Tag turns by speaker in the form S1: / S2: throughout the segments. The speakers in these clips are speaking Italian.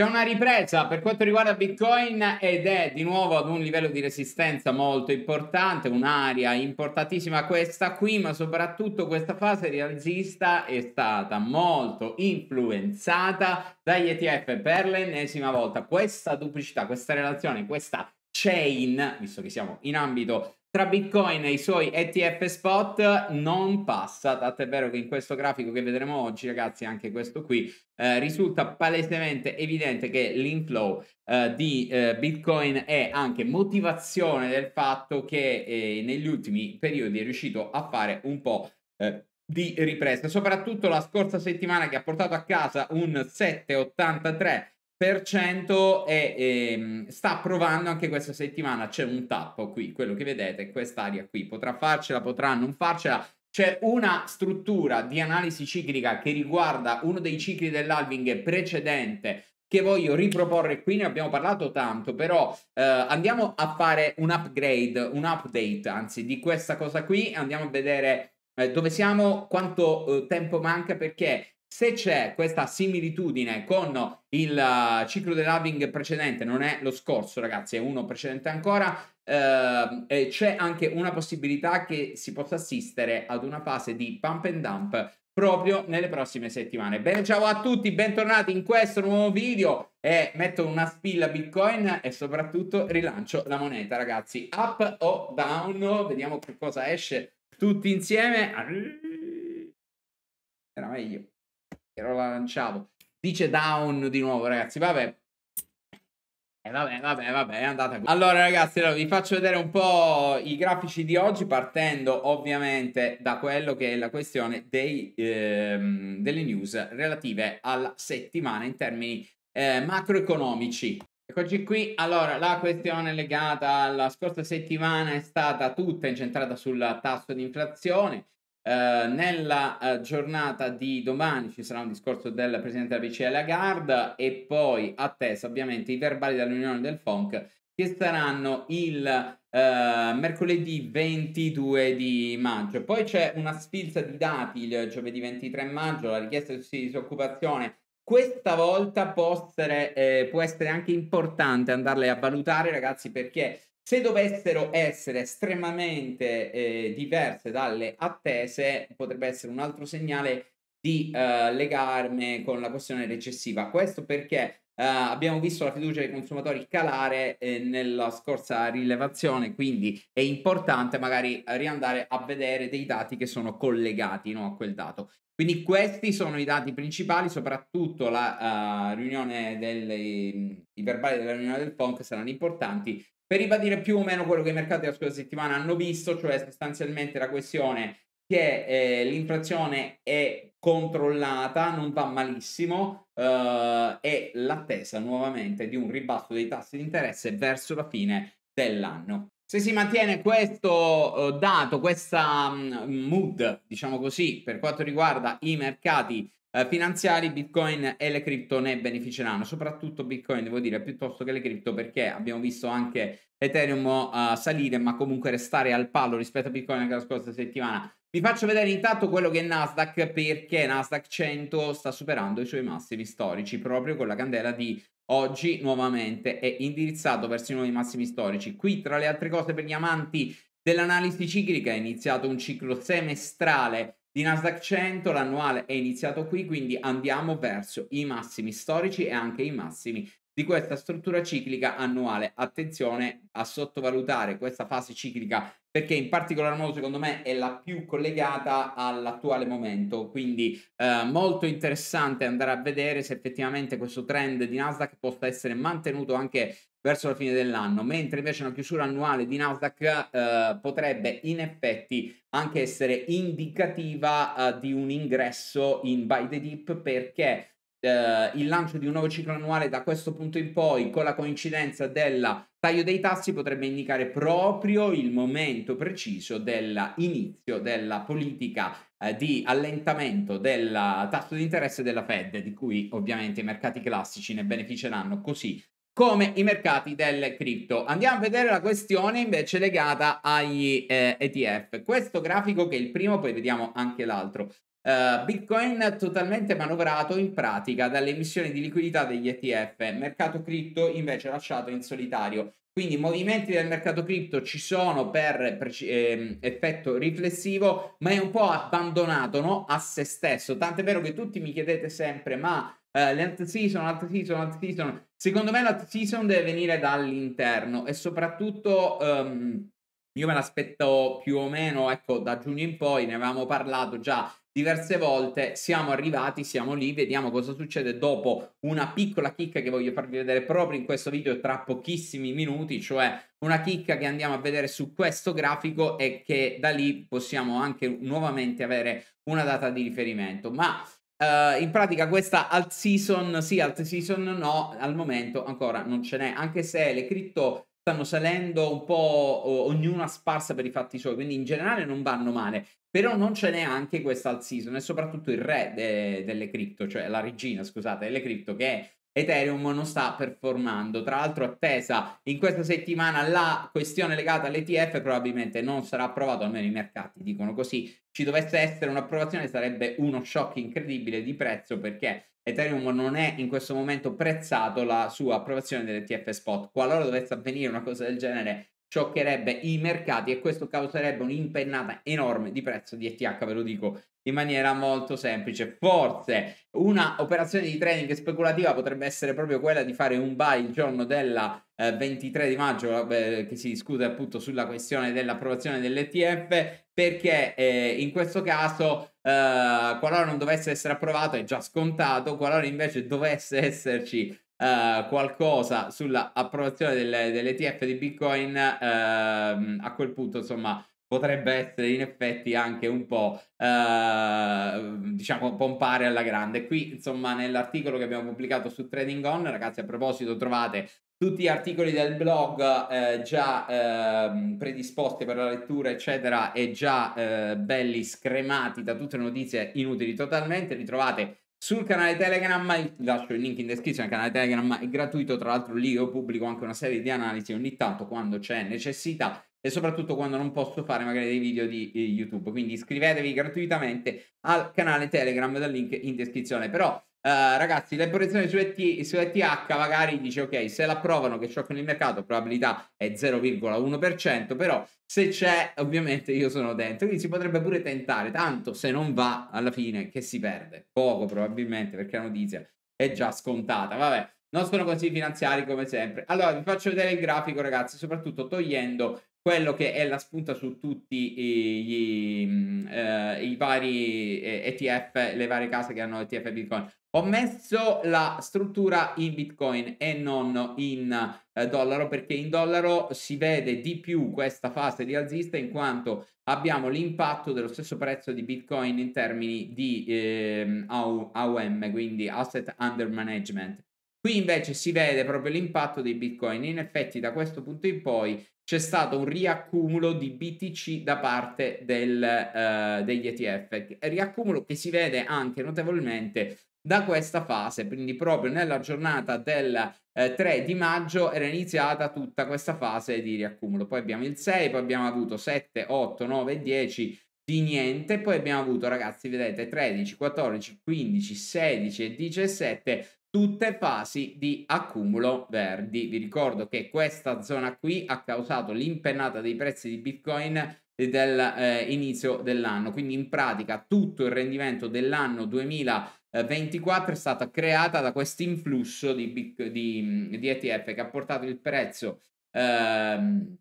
S1: C'è una ripresa per quanto riguarda Bitcoin ed è di nuovo ad un livello di resistenza molto importante, un'area importantissima questa qui, ma soprattutto questa fase rialzista è stata molto influenzata dagli ETF per l'ennesima volta. Questa duplicità, questa relazione, questa chain, visto che siamo in ambito tra Bitcoin e i suoi ETF spot non passa, tant'è vero che in questo grafico che vedremo oggi, ragazzi, anche questo qui, eh, risulta palesemente evidente che l'inflow eh, di eh, Bitcoin è anche motivazione del fatto che eh, negli ultimi periodi è riuscito a fare un po' eh, di ripresa, soprattutto la scorsa settimana che ha portato a casa un 7,83 e ehm, sta provando anche questa settimana. C'è un tappo qui, quello che vedete, quest'area qui. Potrà farcela, potrà non farcela. C'è una struttura di analisi ciclica che riguarda uno dei cicli dell'alving precedente che voglio riproporre qui, ne abbiamo parlato tanto, però eh, andiamo a fare un upgrade, un update, anzi, di questa cosa qui, andiamo a vedere eh, dove siamo, quanto eh, tempo manca, perché se c'è questa similitudine con il eh, ciclo del halving precedente, non è lo scorso ragazzi, è uno precedente ancora, eh, c'è anche una possibilità che si possa assistere ad una fase di pump and dump proprio nelle prossime settimane. Bene, ciao a tutti, bentornati in questo nuovo video e metto una spilla Bitcoin e soprattutto rilancio la moneta, ragazzi. Up o down? Vediamo che cosa esce tutti insieme. Era meglio ero la lanciavo. Dice down di nuovo, ragazzi. Vabbè. E eh, vabbè, vabbè, vabbè, è andata Allora, ragazzi, allora, vi faccio vedere un po' i grafici di oggi, partendo ovviamente da quello che è la questione dei, ehm, delle news relative alla settimana in termini eh, macroeconomici. Eccoci qui, allora la questione legata alla scorsa settimana è stata tutta incentrata sul tasso di inflazione, eh, nella eh, giornata di domani ci sarà un discorso del presidente della BCE Lagarde e poi attesa ovviamente i verbali dell'Unione del FONC che saranno il eh, mercoledì 22 di maggio. Poi c'è una sfilza di dati il giovedì 23 maggio, la richiesta di disoccupazione questa volta può essere, eh, può essere, anche importante andarle a valutare, ragazzi, perché se dovessero essere estremamente eh, diverse dalle attese, potrebbe essere un altro segnale di eh, legarme con la questione recessiva. Questo perché eh, abbiamo visto la fiducia dei consumatori calare eh, nella scorsa rilevazione, quindi è importante magari riandare a vedere dei dati che sono collegati no, a quel dato. Quindi questi sono i dati principali, soprattutto la uh, riunione delle, i verbali della riunione del PONC saranno importanti per ribadire più o meno quello che i mercati la scorsa settimana hanno visto, cioè sostanzialmente la questione che eh, l'inflazione è controllata, non va malissimo, eh, e l'attesa nuovamente di un ribasso dei tassi di interesse verso la fine dell'anno. Se si mantiene questo eh, dato, questa mm, mood, diciamo così, per quanto riguarda i mercati eh, finanziari, Bitcoin e le cripto ne beneficeranno, soprattutto Bitcoin, devo dire, piuttosto che le cripto, perché abbiamo visto anche Ethereum uh, salire, ma comunque restare al palo rispetto a Bitcoin anche la scorsa settimana. Vi faccio vedere intanto quello che è Nasdaq perché Nasdaq 100 sta superando i suoi massimi storici proprio con la candela di oggi nuovamente è indirizzato verso i nuovi massimi storici. Qui tra le altre cose per gli amanti dell'analisi ciclica è iniziato un ciclo semestrale di Nasdaq 100 l'annuale è iniziato qui, quindi andiamo verso i massimi storici e anche i massimi di questa struttura ciclica annuale. Attenzione a sottovalutare questa fase ciclica perché in particolar modo secondo me è la più collegata all'attuale momento, quindi eh, molto interessante andare a vedere se effettivamente questo trend di Nasdaq possa essere mantenuto anche verso la fine dell'anno, mentre invece una chiusura annuale di Nasdaq eh, potrebbe in effetti anche essere indicativa eh, di un ingresso in buy the dip perché eh, il lancio di un nuovo ciclo annuale da questo punto in poi con la coincidenza del taglio dei tassi potrebbe indicare proprio il momento preciso dell'inizio della politica eh, di allentamento del tasso di interesse della Fed, di cui ovviamente i mercati classici ne beneficeranno così come i mercati del cripto. Andiamo a vedere la questione invece legata agli eh, ETF. Questo grafico che è il primo, poi vediamo anche l'altro. Uh, Bitcoin totalmente manovrato in pratica dalle emissioni di liquidità degli ETF, mercato cripto invece lasciato in solitario. Quindi i movimenti del mercato cripto ci sono per ehm, effetto riflessivo, ma è un po' abbandonato no? a se stesso. Tant'è vero che tutti mi chiedete sempre: ma eh, le alt season, alt season, alt season. Secondo me l'alt season deve venire dall'interno e soprattutto um, io me l'aspetto più o meno, ecco, da giugno in poi, ne avevamo parlato già diverse volte, siamo arrivati, siamo lì, vediamo cosa succede dopo una piccola chicca che voglio farvi vedere proprio in questo video tra pochissimi minuti, cioè una chicca che andiamo a vedere su questo grafico e che da lì possiamo anche nuovamente avere una data di riferimento. Ma Uh, in pratica questa alt season sì, alt season no, al momento ancora non ce n'è, anche se le cripto stanno salendo un po' ognuna sparsa per i fatti suoi, quindi in generale non vanno male, però non ce n'è anche questa alt season e soprattutto il re de- delle cripto, cioè la regina, scusate, delle cripto che è Ethereum non sta performando. Tra l'altro, attesa in questa settimana la questione legata all'ETF probabilmente non sarà approvato, almeno i mercati dicono così. Ci dovesse essere un'approvazione sarebbe uno shock incredibile di prezzo perché Ethereum non è in questo momento prezzato la sua approvazione dell'ETF spot. Qualora dovesse avvenire una cosa del genere, scioccherebbe i mercati e questo causerebbe un'impennata enorme di prezzo di ETH, ve lo dico in maniera molto semplice. Forse una operazione di trading speculativa potrebbe essere proprio quella di fare un buy il giorno della eh, 23 di maggio, vabbè, che si discute appunto sulla questione dell'approvazione dell'ETF, perché eh, in questo caso, eh, qualora non dovesse essere approvato, è già scontato, qualora invece dovesse esserci Uh, qualcosa sulla approvazione delle, dell'ETF di Bitcoin, uh, a quel punto, insomma, potrebbe essere in effetti anche un po' eh, diciamo pompare alla grande. Qui insomma nell'articolo che abbiamo pubblicato su Trading On, ragazzi a proposito trovate tutti gli articoli del blog eh, già eh, predisposti per la lettura, eccetera, e già eh, belli scremati da tutte le notizie inutili totalmente, li trovate sul canale Telegram, lascio il link in descrizione, il canale Telegram è gratuito, tra l'altro lì io pubblico anche una serie di analisi ogni tanto quando c'è necessità e soprattutto quando non posso fare magari dei video di eh, YouTube. Quindi iscrivetevi gratuitamente al canale Telegram dal link in descrizione. Però eh, ragazzi, l'epurazione su, ET, su ETH magari dice ok, se l'approvano che sciocca il mercato, probabilità è 0,1%, però se c'è ovviamente io sono dentro, quindi si potrebbe pure tentare, tanto se non va alla fine che si perde, poco probabilmente perché la notizia è già scontata, vabbè. Non sono così finanziari come sempre. Allora, vi faccio vedere il grafico, ragazzi, soprattutto togliendo quello che è la spunta su tutti i, gli, mm, eh, i vari ETF, eh, le varie case che hanno ETF e Bitcoin. Ho messo la struttura in Bitcoin e non in eh, dollaro perché in dollaro si vede di più questa fase di alzista in quanto abbiamo l'impatto dello stesso prezzo di Bitcoin in termini di eh, AUM, quindi Asset Under Management. Qui invece si vede proprio l'impatto dei bitcoin. In effetti da questo punto in poi c'è stato un riaccumulo di BTC da parte del, uh, degli ETF. Riaccumulo che si vede anche notevolmente da questa fase, quindi proprio nella giornata del eh, 3 di maggio era iniziata tutta questa fase di riaccumulo. Poi abbiamo il 6, poi abbiamo avuto 7, 8, 9, 10 di niente, poi abbiamo avuto ragazzi, vedete 13, 14, 15, 16 e 17 tutte fasi di accumulo verdi. Vi ricordo che questa zona qui ha causato l'impennata dei prezzi di Bitcoin del eh, dell'anno, quindi in pratica tutto il rendimento dell'anno 2024 è stata creata da questo influsso di, di, di, ETF che ha portato il prezzo ehm,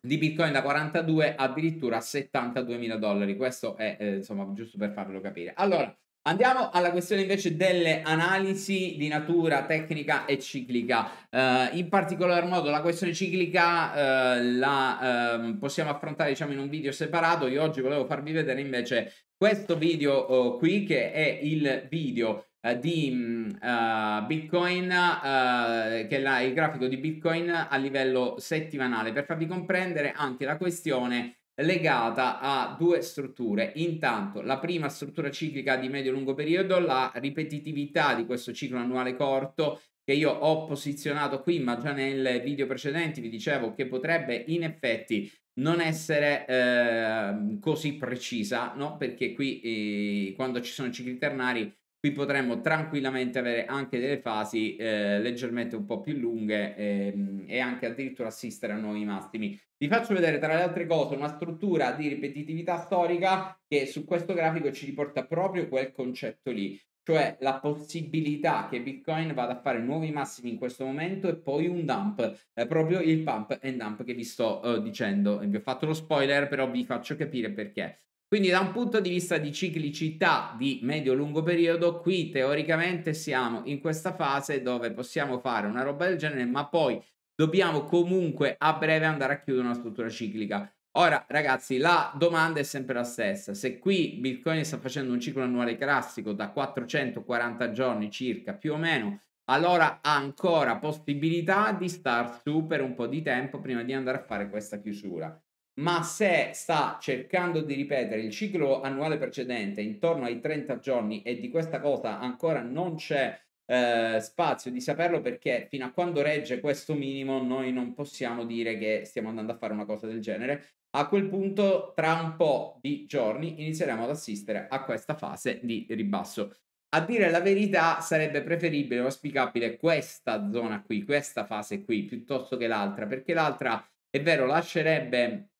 S1: di Bitcoin da 42 addirittura a 72 mila dollari. Questo è eh, insomma giusto per farlo capire. Allora, Andiamo alla questione invece delle analisi di natura tecnica e ciclica. Uh, in particolar modo la questione ciclica uh, la uh, possiamo affrontare diciamo in un video separato. Io oggi volevo farvi vedere invece questo video eh, qui che è il video di mm, Bitcoin, che è la, il grafico di Bitcoin a livello settimanale per farvi comprendere anche la questione legata a due strutture. Intanto la prima struttura ciclica di medio-lungo periodo, la ripetitività di questo ciclo annuale corto che io ho posizionato qui, ma già nel video precedente vi dicevo che potrebbe in effetti non essere eh, così precisa, no? Perché qui eh, quando ci sono cicli ternari qui potremmo tranquillamente avere anche delle fasi eh, leggermente un po' più lunghe ehm, e anche addirittura assistere a nuovi massimi. Vi faccio vedere tra le altre cose una struttura di ripetitività storica che su questo grafico ci riporta proprio quel concetto lì, cioè la possibilità che Bitcoin vada a fare nuovi massimi in questo momento e poi un dump, eh, proprio il pump and dump che vi sto eh, dicendo. Vi ho fatto lo spoiler, però vi faccio capire perché. Quindi da un punto di vista di ciclicità di medio-lungo periodo, qui teoricamente siamo in questa fase dove possiamo fare una roba del genere, ma poi dobbiamo comunque a breve andare a chiudere una struttura ciclica. Ora ragazzi, la domanda è sempre la stessa. Se qui Bitcoin sta facendo un ciclo annuale classico da 440 giorni circa, più o meno, allora ha ancora possibilità di star su per un po' di tempo prima di andare a fare questa chiusura ma se sta cercando di ripetere il ciclo annuale precedente intorno ai 30 giorni e di questa cosa ancora non c'è eh, spazio di saperlo perché fino a quando regge questo minimo noi non possiamo dire che stiamo andando a fare una cosa del genere. A quel punto, tra un po' di giorni, inizieremo ad assistere a questa fase di ribasso. A dire la verità, sarebbe preferibile o auspicabile questa zona qui, questa fase qui, piuttosto che l'altra, perché l'altra, è vero, lascerebbe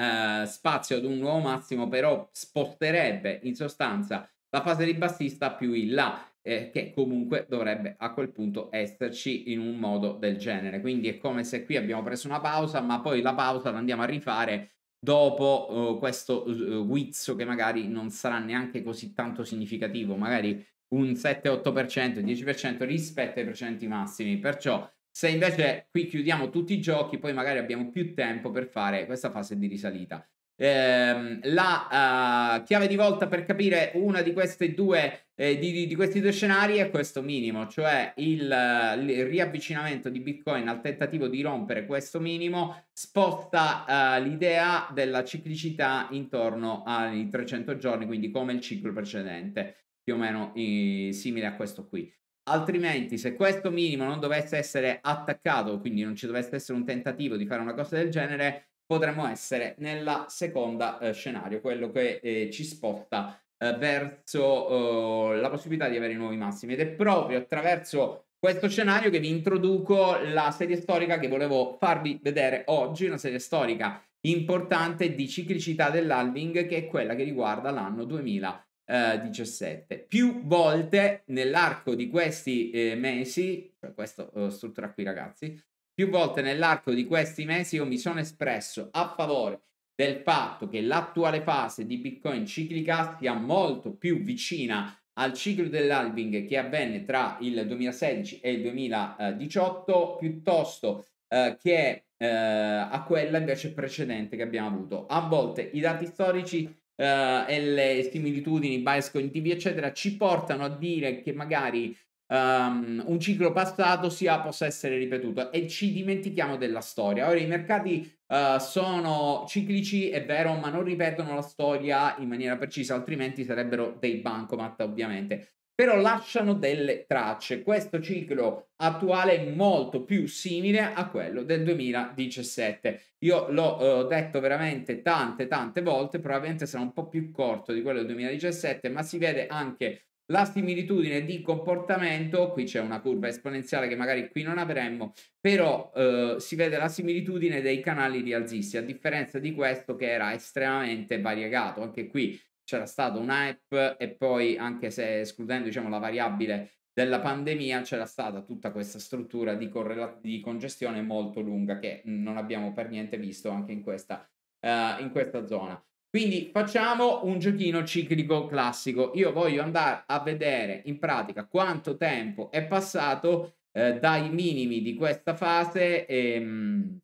S1: eh, spazio ad un nuovo massimo, però sposterebbe in sostanza la fase ribassista più in là, eh, che comunque dovrebbe a quel punto esserci in un modo del genere. Quindi è come se qui abbiamo preso una pausa, ma poi la pausa la andiamo a rifare dopo uh, questo uh, guizzo che magari non sarà neanche così tanto significativo, magari un 7-8%, 10% rispetto ai precedenti massimi. Perciò se invece qui chiudiamo tutti i giochi, poi magari abbiamo più tempo per fare questa fase di risalita. Ehm, eh, la uh, chiave di volta per capire una di queste due eh, di, di, questi due scenari è questo minimo cioè il, eh, il, riavvicinamento di bitcoin al tentativo di rompere questo minimo sposta uh, l'idea della ciclicità intorno ai 300 giorni quindi come il ciclo precedente più o meno eh, simile a questo qui Altrimenti, se questo minimo non dovesse essere attaccato, quindi non ci dovesse essere un tentativo di fare una cosa del genere, potremmo essere nella seconda eh, scenario, quello che eh, ci sposta eh, verso oh, la possibilità di avere nuovi massimi. Ed è proprio attraverso questo scenario che vi introduco la serie storica che volevo farvi vedere oggi, una serie storica importante di ciclicità dell'halving che è quella che riguarda l'anno 2000 eh, 17. Più volte nell'arco di questi eh, mesi, cioè questa eh, struttura qui ragazzi, più volte nell'arco di questi mesi io mi sono espresso a favore del fatto che l'attuale fase di Bitcoin ciclica sia molto più vicina al ciclo dell'halving che avvenne tra il 2016 e il 2018 piuttosto eh, che eh, a quella invece precedente che abbiamo avuto. A volte i dati storici eh, e le similitudini bias cognitivi, eccetera, ci portano a dire che magari Um, un ciclo passato sia possa essere ripetuto e ci dimentichiamo della storia. Ora i mercati uh, sono ciclici, è vero, ma non ripetono la storia in maniera precisa, altrimenti sarebbero dei bancomat, ovviamente però lasciano delle tracce. Questo ciclo attuale è molto più simile a quello del 2017. Io l'ho eh, detto veramente tante tante volte, probabilmente sarà un po' più corto di quello del 2017, ma si vede anche la similitudine di comportamento, qui c'è una curva esponenziale che magari qui non avremmo, però eh, si vede la similitudine dei canali rialzisti, a differenza di questo che era estremamente variegato. Anche qui c'era stato un hype e poi, anche se escludendo diciamo, la variabile della pandemia, c'era stata tutta questa struttura di, correla- di congestione molto lunga che non abbiamo per niente visto anche in questa, uh, in questa zona. Quindi facciamo un giochino ciclico classico. Io voglio andare a vedere in pratica quanto tempo è passato eh, dai minimi di questa fase ehm,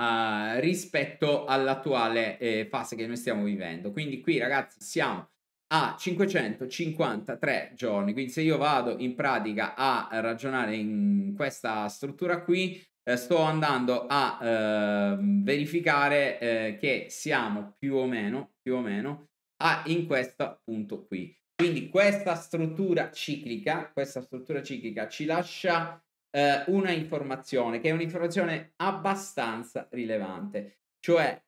S1: uh, rispetto all'attuale eh, fase che noi stiamo vivendo. Quindi qui ragazzi siamo a 553 giorni, quindi se io vado in pratica a ragionare in questa struttura qui, eh, sto andando a ehm, eh, verificare che siamo più o meno, più o meno, a, in questo punto qui. Quindi questa struttura ciclica, questa struttura ciclica ci lascia eh, una informazione che è un'informazione abbastanza rilevante, cioè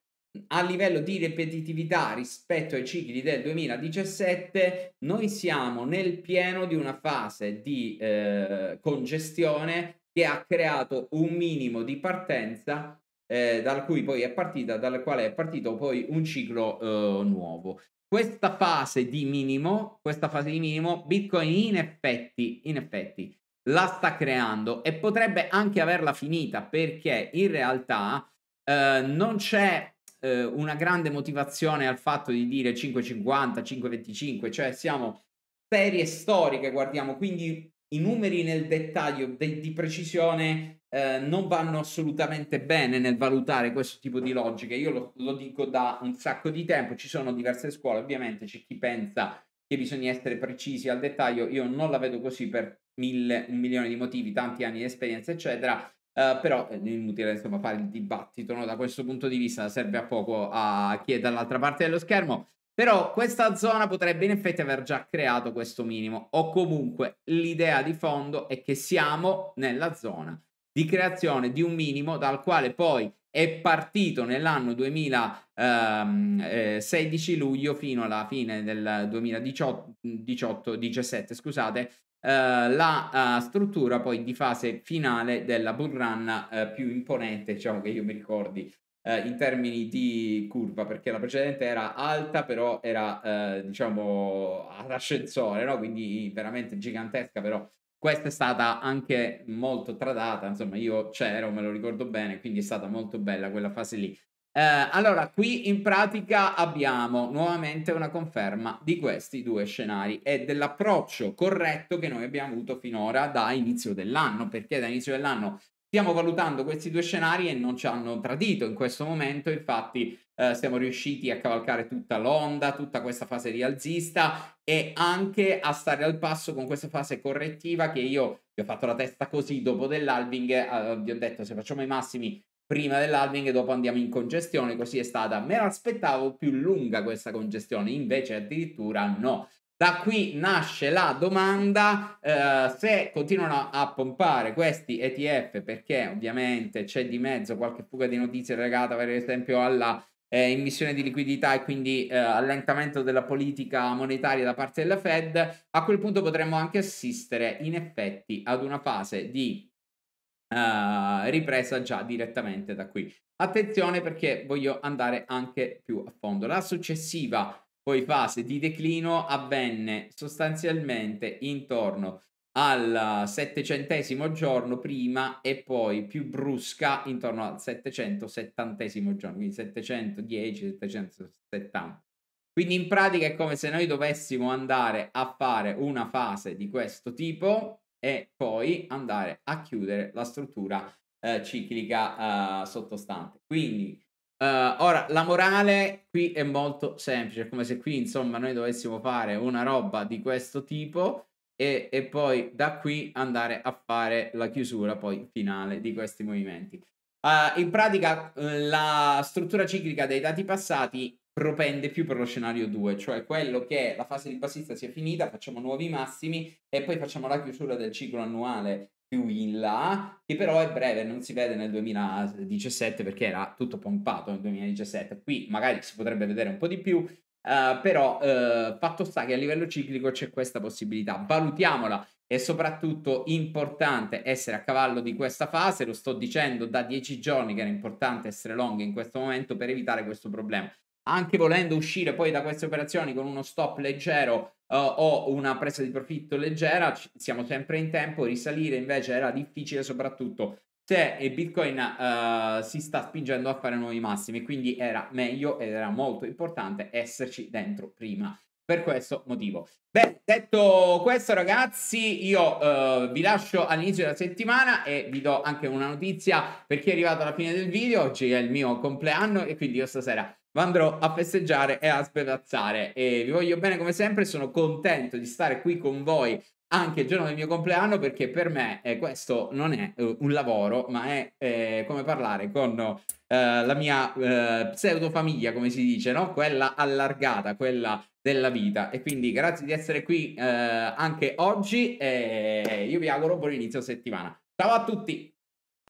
S1: a livello di ripetitività rispetto ai cicli del 2017, noi siamo nel pieno di una fase di eh, congestione che ha creato un minimo di partenza eh, dal cui poi è partita, dal quale è partito poi un ciclo eh, nuovo. Questa fase di minimo, questa fase di minimo, Bitcoin in effetti, in effetti la sta creando e potrebbe anche averla finita perché in realtà eh, non c'è eh, una grande motivazione al fatto di dire 5,50, 5,25, cioè siamo serie storiche, guardiamo, quindi i numeri nel dettaglio de- di precisione eh, non vanno assolutamente bene nel valutare questo tipo di logiche. Io lo, lo dico da un sacco di tempo, ci sono diverse scuole, ovviamente c'è chi pensa che bisogna essere precisi al dettaglio, io non la vedo così per mille, un milione di motivi, tanti anni di esperienza, eccetera. Uh, però eh, è inutile insomma, fare il dibattito no? da questo punto di vista serve a poco a chi è dall'altra parte dello schermo però questa zona potrebbe in effetti aver già creato questo minimo o comunque l'idea di fondo è che siamo nella zona di creazione di un minimo dal quale poi è partito nell'anno 2016 ehm, eh, luglio fino alla fine del 2018-17, scusate, eh, la eh, struttura poi di fase finale della bull run più imponente, diciamo che io mi ricordi in termini di curva, perché la precedente era alta, però era diciamo ad ascensore, no? quindi veramente gigantesca, però questa è stata anche molto tradata, insomma io c'ero, me lo ricordo bene, quindi è stata molto bella quella fase lì. Eh, allora, qui in pratica abbiamo nuovamente una conferma di questi due scenari e dell'approccio corretto che noi abbiamo avuto finora da inizio dell'anno, perché da inizio dell'anno Stiamo valutando questi due scenari e non ci hanno tradito in questo momento, infatti eh, siamo riusciti a cavalcare tutta l'onda, tutta questa fase rialzista e anche a stare al passo con questa fase correttiva che io vi ho fatto la testa così dopo dell'alving, eh, vi ho detto se facciamo i massimi prima dell'alving e dopo andiamo in congestione, così è stata, me l'aspettavo più lunga questa congestione, invece addirittura no, da qui nasce la domanda eh, se continuano a pompare questi ETF perché ovviamente c'è di mezzo qualche fuga di notizie legata per esempio alla eh, immissione di liquidità e quindi eh, allentamento della politica monetaria da parte della Fed, a quel punto potremmo anche assistere in effetti ad una fase di Uh, ripresa già direttamente da qui. Attenzione perché voglio andare anche più a fondo. La successiva poi fase di declino avvenne sostanzialmente intorno al settecentesimo giorno prima e poi più brusca intorno al 770 giorno, quindi 710, 770. Quindi in pratica è come se noi dovessimo andare a fare una fase di questo tipo e poi andare a chiudere la struttura eh, ciclica eh, sottostante. Quindi Uh, ora, la morale qui è molto semplice, come se qui, insomma, noi dovessimo fare una roba di questo tipo e, e poi da qui andare a fare la chiusura poi finale di questi movimenti. Uh, in pratica, eh, la struttura ciclica dei dati passati propende più per lo scenario 2, cioè quello che la fase di bassista sia finita, facciamo nuovi massimi e poi facciamo la chiusura del ciclo annuale più in là, che però è breve, non si vede nel 2017 perché era tutto pompato nel 2017. Qui magari si potrebbe vedere un po' di più, uh, però uh, fatto sta che a livello ciclico c'è questa possibilità, valutiamola. È soprattutto importante essere a cavallo di questa fase, lo sto dicendo da dieci giorni che era importante essere long in questo momento per evitare questo problema anche volendo uscire poi da queste operazioni con uno stop leggero uh, o una presa di profitto leggera, siamo sempre in tempo, risalire invece era difficile soprattutto se Bitcoin uh, si sta spingendo a fare nuovi massimi, quindi era meglio ed era molto importante esserci dentro prima per questo motivo. Beh, detto questo, ragazzi, io eh, vi lascio all'inizio della settimana e vi do anche una notizia per chi è arrivato alla fine del video. Oggi è il mio compleanno e quindi io stasera ma andrò a festeggiare e a spedazzare. E vi voglio bene come sempre, sono contento di stare qui con voi anche il giorno del mio compleanno perché per me eh, questo non è uh, un lavoro, ma è eh, come parlare con uh, la mia uh, eh, pseudo famiglia, come si dice, no? Quella allargata, quella della vita. E quindi grazie di essere qui anche oggi e io vi auguro buon inizio settimana. Ciao a tutti!